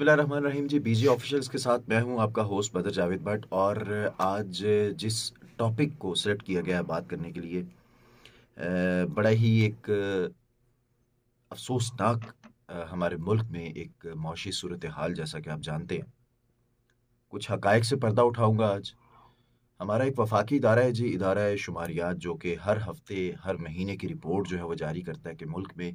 रहीम जी जी officials के साथ मैं हूं आपका होस्ट बदर जावेद भट्ट और आज जिस टॉपिक को सेलेक्ट किया गया है बात करने के लिए बड़ा ही एक अफसोसनाक हमारे मुल्क में एक मौशी सूरत हाल जैसा कि आप जानते हैं कुछ हकायक से पर्दा उठाऊंगा आज हमारा एक वफाकी इदारा है जी इदारा शुमारियात जो कि हर हफ्ते हर महीने की रिपोर्ट जो है वो जारी करता है कि मुल्क में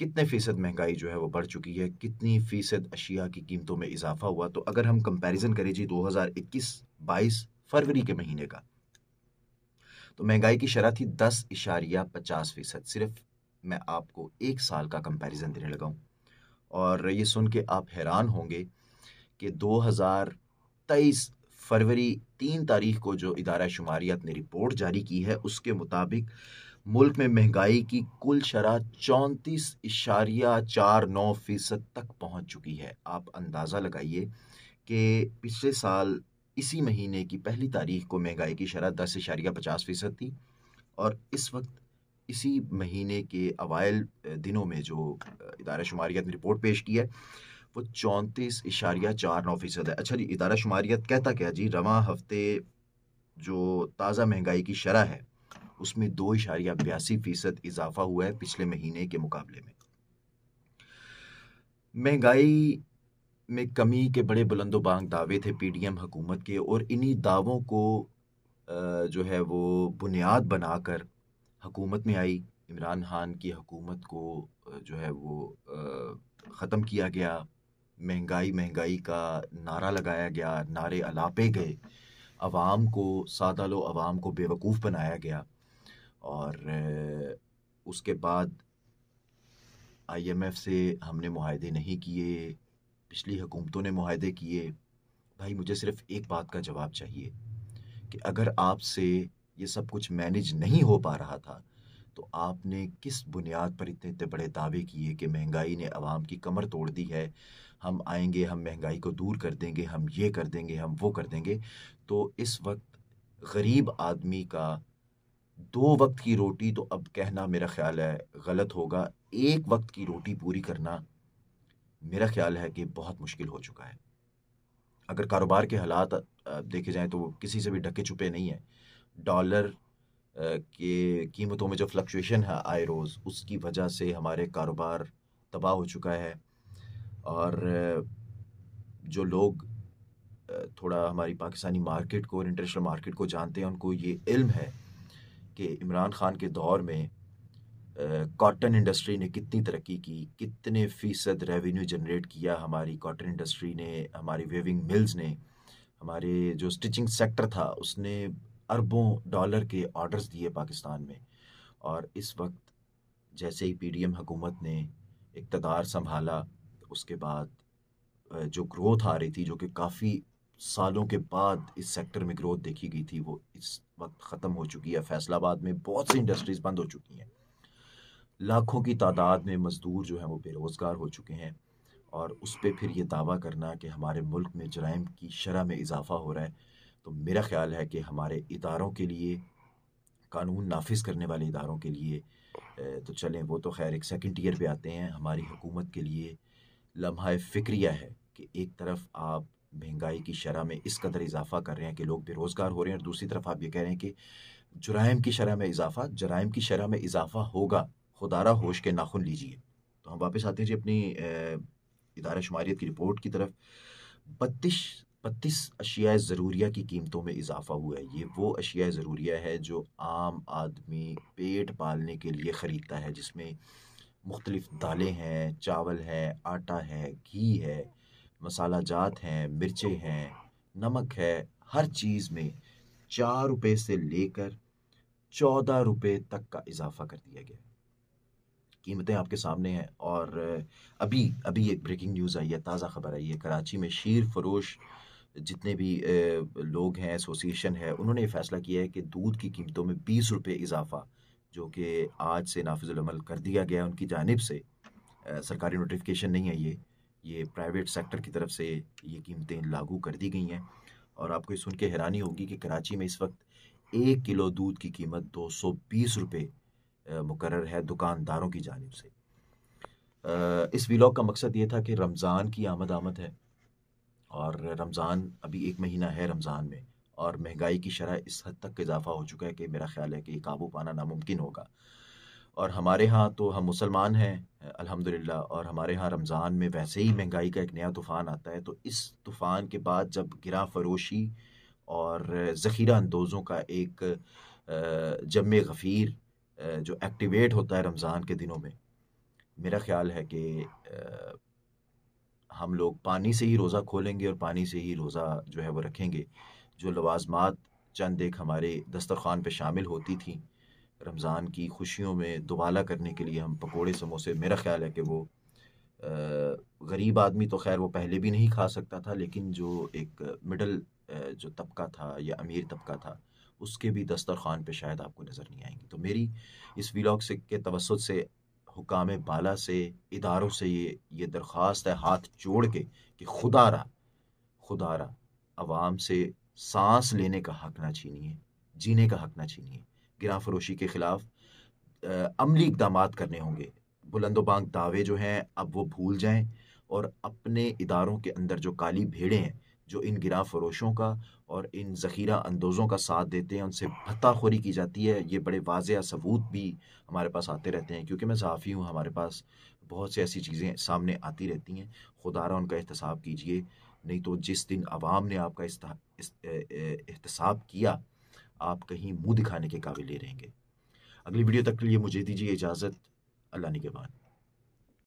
कितने फ़ीसद महंगाई जो है वो बढ़ चुकी है कितनी फ़ीसद अशिया की कीमतों में इजाफा हुआ तो अगर हम कंपैरिजन करें जी 2021-22 फरवरी के महीने का तो महंगाई की शरह थी दस इशारिया पचास फ़ीसद सिर्फ मैं आपको एक साल का कंपैरिजन देने लगा हूँ और ये सुन के आप हैरान होंगे कि 2023 फरवरी तीन तारीख को जो इदारा शुमारियात ने रिपोर्ट जारी की है उसके मुताबिक मुल्क में महंगाई की कुल शरह चौंतीस इशारिया चार नौ फीसद तक पहुंच चुकी है आप अंदाज़ा लगाइए कि पिछले साल इसी महीने की पहली तारीख को महंगाई की शरह दस इशारिया पचास फीसद थी और इस वक्त इसी महीने के अवायल दिनों में जो इदारा शुमारियत ने रिपोर्ट पेश की है वो चौंतीस इशारिया चार नौ फीसद है अच्छा जी इदारा शुमारियत कहता क्या जी रवा हफ्ते जो ताज़ा महंगाई की शरह है उसमें दो इशारिया बयासी फीसद इजाफा हुआ है पिछले महीने के मुकाबले में महंगाई में कमी के बड़े बुलंदोबांग दावे थे पीडीएम हुकूमत के और इन्हीं दावों को जो है वो बुनियाद बनाकर हुकूमत में आई इमरान खान की हुकूमत को जो है वो ख़त्म किया गया महंगाई महंगाई का नारा लगाया गया नारे अलापे गए आवाम को सादा लो आवाम को बेवकूफ़ बनाया गया और उसके बाद आईएमएफ से हमने माहदे नहीं किए पिछली हुकूमतों ने माहदे किए भाई मुझे सिर्फ एक बात का जवाब चाहिए कि अगर आपसे ये सब कुछ मैनेज नहीं हो पा रहा था तो आपने किस बुनियाद पर इतने इतने बड़े दावे किए कि महंगाई ने आवाम की कमर तोड़ दी है हम आएंगे हम महंगाई को दूर कर देंगे हम ये कर देंगे हम वो कर देंगे तो इस वक्त गरीब आदमी का दो वक्त की रोटी तो अब कहना मेरा ख्याल है गलत होगा एक वक्त की रोटी पूरी करना मेरा ख्याल है कि बहुत मुश्किल हो चुका है अगर कारोबार के हालात देखे जाएं तो किसी से भी ढके छुपे नहीं हैं डॉलर के कीमतों में जो फ्लक्चुएशन है आए रोज़ उसकी वजह से हमारे कारोबार तबाह हो चुका है और जो लोग थोड़ा हमारी पाकिस्तानी मार्केट को और इंटरनेशनल मार्केट को जानते हैं उनको ये इल्म है कि इमरान खान के दौर में कॉटन इंडस्ट्री ने कितनी तरक्की की कितने फ़ीसद रेवेन्यू जनरेट किया हमारी कॉटन इंडस्ट्री ने हमारी वेविंग मिल्स ने हमारे जो स्टिचिंग सेक्टर था उसने अरबों डॉलर के ऑर्डर्स दिए पाकिस्तान में और इस वक्त जैसे ही पीडीएम हुकूमत ने इकतदार संभाला उसके बाद जो ग्रोथ आ रही थी जो कि काफ़ी सालों के बाद इस सेक्टर में ग्रोथ देखी गई थी वो इस वक्त ख़त्म हो चुकी है फैसलाबाद में बहुत सी इंडस्ट्रीज़ बंद हो चुकी हैं लाखों की तादाद में मज़दूर जो हैं वो बेरोज़गार हो चुके हैं और उस पर फिर ये दावा करना कि हमारे मुल्क में जराइम की शरह में इजाफ़ा हो रहा है तो मेरा ख्याल है कि हमारे इदारों के लिए कानून नाफिज करने वाले इदारों के लिए तो चलें वो तो खैर एक सेकेंड ईयर पे आते हैं हमारी हुकूमत के लिए लम्हा फ़िक्रिया है कि एक तरफ आप महंगाई की शरह में इस कदर इजाफा कर रहे हैं कि लोग बेरोज़गार हो रहे हैं और दूसरी तरफ आप ये कह रहे हैं कि जुराइम की शरह में इजाफा जराइम की शरह में इजाफा होगा खुदारा होश के नाखुन लीजिए तो हम वापस आते हैं जी अपनी इदारा शुमारियत की रिपोर्ट की तरफ बत्तीस बत्तीस अशिया ज़रूरिया की कीमतों में इजाफा हुआ है ये वो अशिया ज़रूरिया है जो आम आदमी पेट पालने के लिए ख़रीदता है जिसमें मुख्तलिफ दालें हैं चावल है आटा है घी है मसाला जात हैं मिर्चें हैं नमक है हर चीज़ में चार रुपये से लेकर चौदह रुपये तक का इजाफा कर दिया गया कीमतें आपके सामने हैं और अभी अभी एक ब्रेकिंग न्यूज़ आई है ताज़ा खबर आई है कराची में शीर फरोश जितने भी लोग हैं एसोसिएशन है उन्होंने फैसला किया है कि दूध की कीमतों में बीस रुपये इजाफा जो कि आज से नाफिजुलमल कर दिया गया उनकी जानब से सरकारी नोटिफिकेशन नहीं है ये ये प्राइवेट सेक्टर की तरफ से ये कीमतें लागू कर दी गई हैं और आपको ये सुन के हैरानी होगी कि कराची में इस वक्त एक किलो दूध की कीमत दो सौ बीस रुपये मुकर है दुकानदारों की जानब से इस विलॉग का मकसद ये था कि रमज़ान की आमद आमद है और रमज़ान अभी एक महीना है रमज़ान में और महंगाई की शरह इस हद तक इजाफा हो चुका है कि मेरा ख्याल है कि काबू पाना नामुमकिन होगा और हमारे यहाँ तो हम मुसलमान हैं अल्हम्दुलिल्लाह और हमारे यहाँ रमज़ान में वैसे ही महंगाई का एक नया तूफ़ान आता है तो इस तूफ़ान के बाद जब गिरा फरोशी और ज़ख़ीरा अंदोज़ों का एक जम गफ़ीर जो एक्टिवेट होता है रमज़ान के दिनों में मेरा ख्याल है कि हम लोग पानी से ही रोज़ा खोलेंगे और पानी से ही रोज़ा जो है वो रखेंगे जो लवाजमात चंद एक हमारे दस्तरखान पे शामिल होती थी रमज़ान की खुशियों में दुबाला करने के लिए हम पकोड़े समोसे मेरा ख्याल है कि वो गरीब आदमी तो खैर वो पहले भी नहीं खा सकता था लेकिन जो एक मिडल जो तबका था या अमीर तबका था उसके भी दस्तरखान पे शायद आपको नज़र नहीं आएंगी तो मेरी इस व्लाग से के तवसत से हुकाम बाला से इदारों से ये ये दरख्वास्त है हाथ जोड़ के कि खुदा खुदा रहा आवाम से सांस लेने का हक ना छीनिए जीने का हक ना छीनिए गिरा फरोशी के ख़िलाफ़ अमली इकदाम करने होंगे बुलंदोबांग दावे जो हैं अब वो भूल जाएं और अपने इदारों के अंदर जो काली भेड़े हैं जो इन गिरा फरोशों का और इन ज़ख़ीरा अंदोज़ों का साथ देते हैं उनसे भत्ताखोरी की जाती है ये बड़े वाज सबूत भी हमारे पास आते रहते हैं क्योंकि मैं सहाफ़ी हूँ हमारे पास बहुत सी ऐसी चीज़ें सामने आती रहती हैं खुदारा उनका एहतसाब कीजिए नहीं तो जिस दिन आवाम ने आपका एहतसाब किया आप कहीं मुंह दिखाने के काबिल ले रहेंगे अगली वीडियो तक के लिए मुझे दीजिए इजाज़त अल्लाह ने